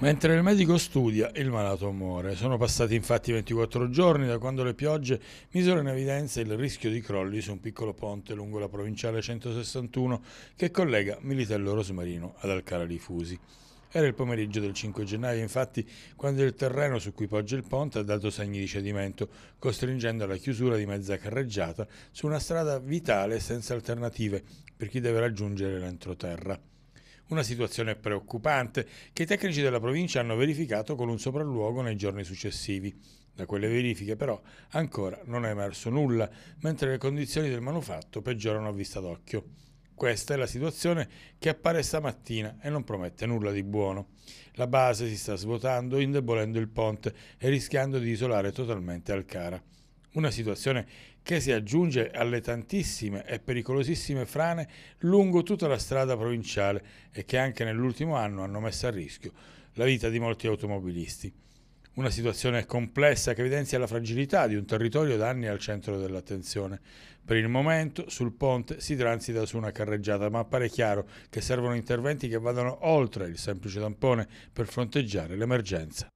Mentre il medico studia, il malato muore. Sono passati infatti 24 giorni da quando le piogge misero in evidenza il rischio di crolli su un piccolo ponte lungo la provinciale 161 che collega Militello Rosmarino ad Alcala di Fusi. Era il pomeriggio del 5 gennaio, infatti, quando il terreno su cui poggia il ponte ha dato segni di cedimento, costringendo alla chiusura di mezza carreggiata su una strada vitale senza alternative per chi deve raggiungere l'entroterra. Una situazione preoccupante che i tecnici della provincia hanno verificato con un sopralluogo nei giorni successivi. Da quelle verifiche però ancora non è emerso nulla, mentre le condizioni del manufatto peggiorano a vista d'occhio. Questa è la situazione che appare stamattina e non promette nulla di buono. La base si sta svuotando, indebolendo il ponte e rischiando di isolare totalmente Alcara. Una situazione che si aggiunge alle tantissime e pericolosissime frane lungo tutta la strada provinciale e che anche nell'ultimo anno hanno messo a rischio la vita di molti automobilisti. Una situazione complessa che evidenzia la fragilità di un territorio da anni al centro dell'attenzione. Per il momento sul ponte si transita su una carreggiata, ma appare chiaro che servono interventi che vadano oltre il semplice tampone per fronteggiare l'emergenza.